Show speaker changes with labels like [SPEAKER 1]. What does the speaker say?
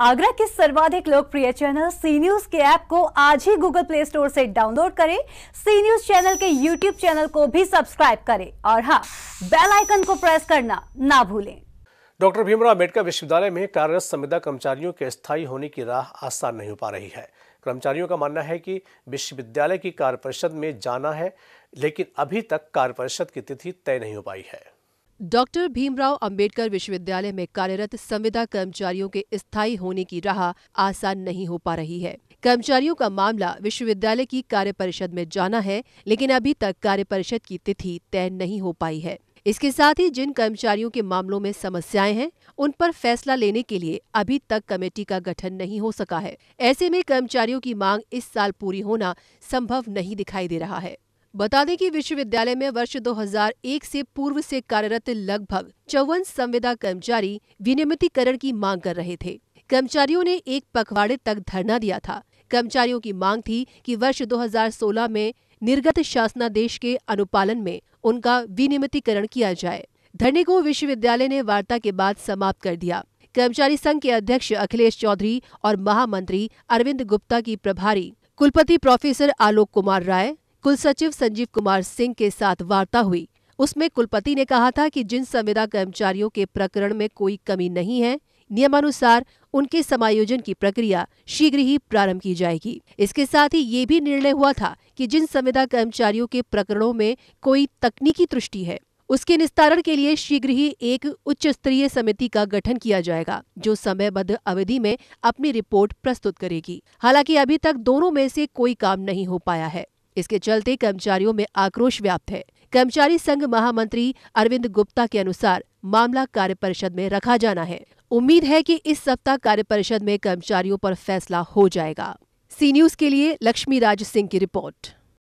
[SPEAKER 1] आगरा के सर्वाधिक लोकप्रिय चैनल सी न्यूज के ऐप को आज ही गूगल प्ले स्टोर से डाउनलोड करें सी न्यूज चैनल के यूट्यूब चैनल को भी सब्सक्राइब करें और हाँ बेल आइकन को प्रेस करना ना भूलें
[SPEAKER 2] डॉक्टर भीमराव अम्बेडकर विश्वविद्यालय में कार्यरत संविदा कर्मचारियों के स्थायी होने की राह आसान नहीं हो पा रही है कर्मचारियों का मानना है कि विश्वविद्यालय की कार्य परिषद में जाना है लेकिन अभी तक कार्य परिषद की तिथि तय नहीं हो पाई है
[SPEAKER 3] डॉक्टर भीमराव अंबेडकर विश्वविद्यालय में कार्यरत संविदा कर्मचारियों के स्थायी होने की राह आसान नहीं हो पा रही है कर्मचारियों का मामला विश्वविद्यालय की कार्य परिषद में जाना है लेकिन अभी तक कार्य परिषद की तिथि तय नहीं हो पाई है इसके साथ ही जिन कर्मचारियों के मामलों में समस्याएं हैं उन पर फैसला लेने के लिए अभी तक कमेटी का गठन नहीं हो सका है ऐसे में कर्मचारियों की मांग इस साल पूरी होना संभव नहीं दिखाई दे रहा है बता दें कि विश्वविद्यालय में वर्ष 2001 से पूर्व से कार्यरत लगभग चौवन संविदा कर्मचारी विनियमितीकरण की मांग कर रहे थे कर्मचारियों ने एक पखवाड़े तक धरना दिया था कर्मचारियों की मांग थी कि वर्ष 2016 में निर्गत शासनादेश के अनुपालन में उनका विनियमितीकरण किया जाए धरने को विश्वविद्यालय ने वार्ता के बाद समाप्त कर दिया कर्मचारी संघ के अध्यक्ष अखिलेश चौधरी और महामंत्री अरविंद गुप्ता की प्रभारी कुलपति प्रोफेसर आलोक कुमार राय कुल सचिव संजीव कुमार सिंह के साथ वार्ता हुई उसमें कुलपति ने कहा था कि जिन संविदा कर्मचारियों के प्रकरण में कोई कमी नहीं है नियमानुसार उनके समायोजन की प्रक्रिया शीघ्र ही प्रारंभ की जाएगी इसके साथ ही ये भी निर्णय हुआ था कि जिन संविदा कर्मचारियों के प्रकरणों में कोई तकनीकी त्रुष्टि है उसके निस्तारण के लिए शीघ्र ही एक उच्च स्तरीय समिति का गठन किया जाएगा जो समयबद्ध अवधि में अपनी रिपोर्ट प्रस्तुत करेगी हालांकि अभी तक दोनों में से कोई काम नहीं हो पाया है इसके चलते कर्मचारियों में आक्रोश व्याप्त है कर्मचारी संघ महामंत्री अरविंद गुप्ता के अनुसार मामला कार्य परिषद में रखा जाना है उम्मीद है कि इस सप्ताह कार्य परिषद में कर्मचारियों पर फैसला हो जाएगा सी न्यूज के लिए लक्ष्मी राज सिंह की रिपोर्ट